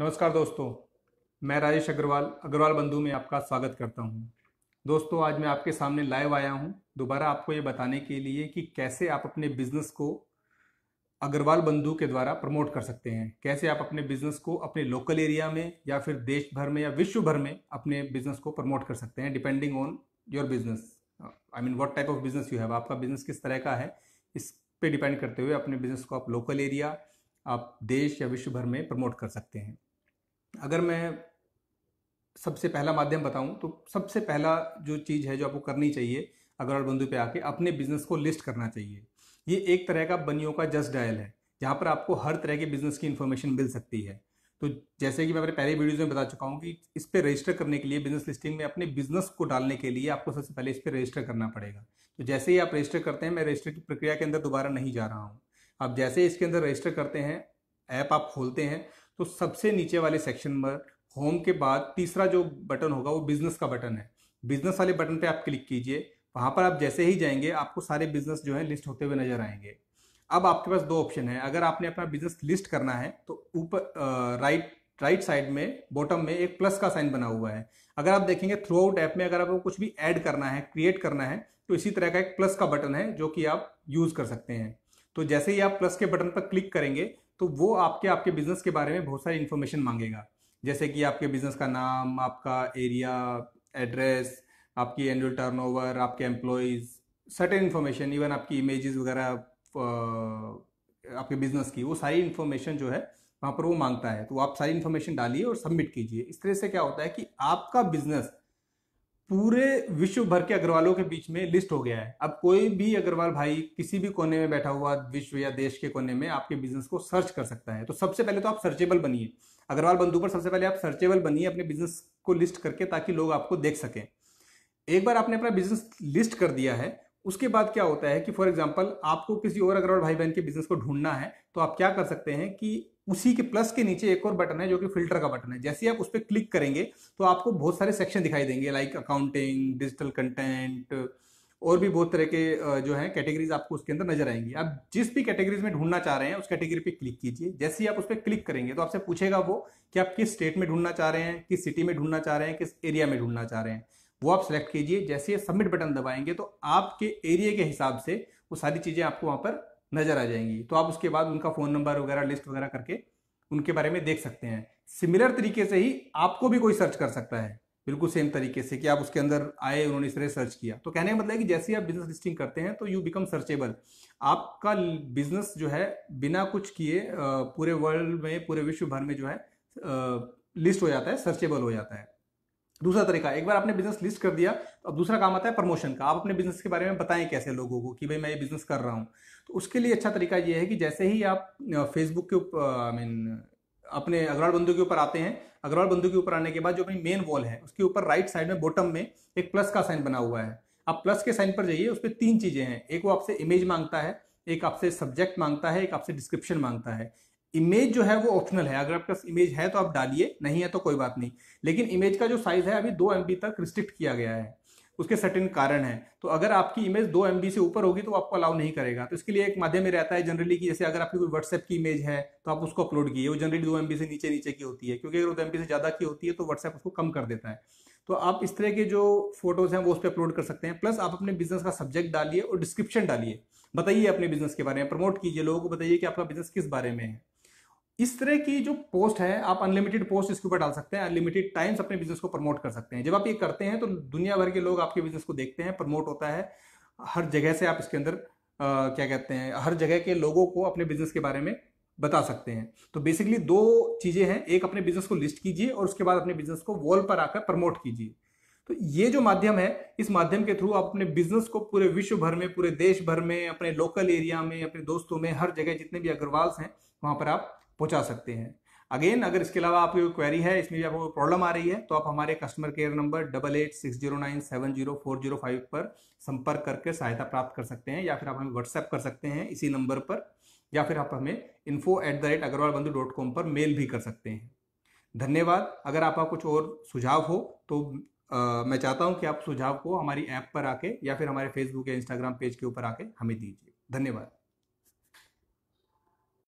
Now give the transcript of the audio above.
नमस्कार दोस्तों मैं राजेश अग्रवाल अग्रवाल बंधु में आपका स्वागत करता हूं। दोस्तों आज मैं आपके सामने लाइव आया हूं दोबारा आपको ये बताने के लिए कि कैसे आप अपने बिजनेस को अग्रवाल बंधु के द्वारा प्रमोट कर सकते हैं कैसे आप अपने बिजनेस को अपने लोकल एरिया में या फिर देश भर में या विश्व भर में अपने बिजनेस को प्रमोट कर सकते हैं depending on your business I mean what type of business you have आपका बिजनेस किस तरह का है इस पे डिपेंड करते हुए अपने बिजनेस को आप लोकल एरिया आप देश या विश्व भर में प्रमोट कर सकते हैं अगर मैं सबसे पहला माध्यम बताऊं तो सबसे पहला जो चीज़ है जो आपको करनी चाहिए और बंधु पे आके अपने बिजनेस को लिस्ट करना चाहिए ये एक तरह का बनियों का जस्ट डायल है जहाँ पर आपको हर तरह के बिजनेस की इन्फॉर्मेशन मिल सकती है तो जैसे कि मैं अपने पहले वीडियोज में बता चुका हूँ कि इस पर रजिस्टर करने के लिए बिजनेस लिस्टिंग में अपने बिजनेस को डालने के लिए आपको सबसे पहले इस पर रजिस्टर करना पड़ेगा तो जैसे ही आप रजिस्टर करते हैं मैं रजिस्टर की प्रक्रिया के अंदर दोबारा नहीं जा रहा हूँ आप जैसे इसके अंदर रजिस्टर करते हैं ऐप आप खोलते हैं तो सबसे नीचे वाले सेक्शन पर होम के बाद तीसरा जो बटन होगा वो बिजनेस का बटन है बिजनेस वाले बटन पे आप क्लिक कीजिए वहां पर आप जैसे ही जाएंगे आपको सारे बिजनेस जो है लिस्ट होते हुए नजर आएंगे अब आपके पास दो ऑप्शन है अगर आपने अपना बिजनेस लिस्ट करना है तो ऊपर राइट राइट साइड में बॉटम में एक प्लस का साइन बना हुआ है अगर आप देखेंगे थ्रू आउट ऐप में अगर आपको कुछ भी ऐड करना है क्रिएट करना है तो इसी तरह का एक प्लस का बटन है जो कि आप यूज़ कर सकते हैं तो जैसे ही आप प्लस के बटन पर क्लिक करेंगे तो वो आपके आपके बिजनेस के बारे में बहुत सारी इन्फॉर्मेशन मांगेगा जैसे कि आपके बिजनेस का नाम आपका एरिया एड्रेस आपकी एनुअल टर्नओवर आपके एम्प्लॉयज़ सर्टेन इन्फॉर्मेशन इवन आपकी इमेजेस वगैरह आपके बिजनेस की वो सारी इन्फॉर्मेशन जो है वहाँ पर वो मांगता है तो आप सारी इन्फॉर्मेशन डालिए और सबमिट कीजिए इस तरह से क्या होता है कि आपका बिजनेस पूरे विश्व भर के अग्रवालों के बीच में लिस्ट हो गया है अब कोई भी अग्रवाल भाई किसी भी कोने में बैठा हुआ विश्व या देश के कोने में आपके बिजनेस को सर्च कर सकता है तो सबसे पहले तो आप सर्चेबल बनिए अग्रवाल बंधु पर सबसे पहले आप सर्चेबल बनिए अपने बिजनेस को लिस्ट करके ताकि लोग आपको देख सकें एक बार आपने अपना बिजनेस लिस्ट कर दिया है उसके बाद क्या होता है कि फॉर एग्जाम्पल आपको किसी और अग्रवाल भाई बहन के बिजनेस को ढूंढना है तो आप क्या कर सकते हैं कि उसी के प्लस के नीचे एक और बटन है जो कि फिल्टर का बटन है जैसे आप उस पर क्लिक करेंगे तो आपको बहुत सारे सेक्शन दिखाई देंगे लाइक अकाउंटिंग डिजिटल कंटेंट और भी बहुत तरह के जो है कैटेगरीज आपको उसके अंदर नजर आएंगी आप जिस भी कैटेगरीज में ढूंढना चाह रहे हैं उस कैटेगरी पे क्लिक कीजिए जैसे ही आप उस पर क्लिक करेंगे तो आपसे पूछेगा वो कि आप किस स्टेट में ढूंढना चाह रहे हैं किस सिटी में ढूंढना चाह रहे हैं किस एरिया में ढूंढना चाह रहे हैं वो आप सेलेक्ट कीजिए जैसे सबमिट बटन दबाएंगे तो आपके एरिया के हिसाब से वो सारी चीज़ें आपको वहां पर नज़र आ जाएंगी तो आप उसके बाद उनका फ़ोन नंबर वगैरह लिस्ट वगैरह करके उनके बारे में देख सकते हैं सिमिलर तरीके से ही आपको भी कोई सर्च कर सकता है बिल्कुल सेम तरीके से कि आप उसके अंदर आए उन्होंने इस तरह सर्च किया तो कहने का मतलब है कि जैसे ही आप बिजनेस लिस्टिंग करते हैं तो यू बिकम सर्चेबल आपका बिजनेस जो है बिना कुछ किए पूरे वर्ल्ड में पूरे विश्व भर में जो है लिस्ट हो जाता है सर्चेबल हो जाता है दूसरा तरीका एक बार आपने बिजनेस लिस्ट कर दिया तो अब दूसरा काम आता है प्रमोशन का आप अपने बिजनेस के बारे में बताएं कैसे लोगों को कि भाई मैं ये बिजनेस कर रहा हूँ तो उसके लिए अच्छा तरीका ये है कि जैसे ही आप फेसबुक के ऊपर आई मीन अपने अग्रवाल बंधु के ऊपर आते हैं अग्रवाल बंधु के ऊपर आने के बाद जो अपनी मेन वॉल है उसके ऊपर राइट साइड में बॉटम में एक प्लस का साइन बना हुआ है आप प्लस के साइन पर जाइए उस पर तीन चीज़ें हैं एक वो आपसे इमेज मांगता है एक आपसे सब्जेक्ट मांगता है एक आपसे डिस्क्रिप्शन मांगता है इमेज जो है वो ऑप्शनल है अगर आपके पास इमेज है तो आप डालिए नहीं है तो कोई बात नहीं लेकिन इमेज का जो साइज है अभी दो एम तक रिस्ट्रिक्ट किया गया है उसके सर्टेन कारण है तो अगर आपकी इमेज दो एम से ऊपर होगी तो आपको अलाउ नहीं करेगा तो इसके लिए एक माध्यम में रहता है जनरली कि जैसे अगर आपकी कोई व्हाट्सएप की इमेज है तो आप उसको अपलोड किए वो जनरली दो एम से नीचे नीचे की होती है क्योंकि अगर दो एम से ज़्यादा की होती है तो व्हाट्सएप उसको कम कर देता है तो आप इस तरह के जो फोटोज हैं वो उस पर अपलोड कर सकते हैं प्लस आप अपने बिजनेस का सब्जेक्ट डालिए और डिस्क्रिप्शन डालिए बताइए अपने बिजनेस के बारे में प्रमोट कीजिए लोगों को बताइए कि आपका बिजनेस किस बारे में है इस तरह की जो पोस्ट है आप अनलिमिटेड पोस्ट इसके ऊपर डाल सकते हैं अनलिमिटेड टाइम्स अपने बिजनेस को प्रमोट कर सकते हैं जब आप ये करते हैं तो दुनिया भर के लोग आपके बिजनेस को देखते हैं प्रमोट होता है हर जगह से आप इसके अंदर आ, क्या कहते हैं हर जगह के लोगों को अपने बिजनेस के बारे में बता सकते हैं तो बेसिकली दो चीज़ें हैं एक अपने बिजनेस को लिस्ट कीजिए और उसके बाद अपने बिजनेस को वॉल पर आकर प्रमोट कीजिए तो ये जो माध्यम है इस माध्यम के थ्रू आप अपने बिजनेस को पूरे विश्व भर में पूरे देश भर में अपने लोकल एरिया में अपने दोस्तों में हर जगह जितने भी अग्रवाल्स हैं वहां पर आप पहुंचा सकते हैं अगेन अगर इसके अलावा आपकी कोई क्वेरी है इसमें भी आपको प्रॉब्लम आ रही है तो आप हमारे customer care number double eight six zero nine seven zero four zero five पर संपर्क करके सहायता प्राप्त कर सकते हैं या फिर आप हमें व्हाट्सएप कर सकते हैं इसी नंबर पर या फिर आप हमें info at the rate Agarwal Bandhu dot com पर मेल भी कर सकते हैं धन्यवाद अगर आपका कुछ और सुझाव हो तो आ, मैं चाहता हूँ कि आप सुझाव को हमारी ऐप पर आके या फिर हमारे फेसबुक या इंस्टाग्राम पेज के ऊपर आके हमें दीजिए धन्यवाद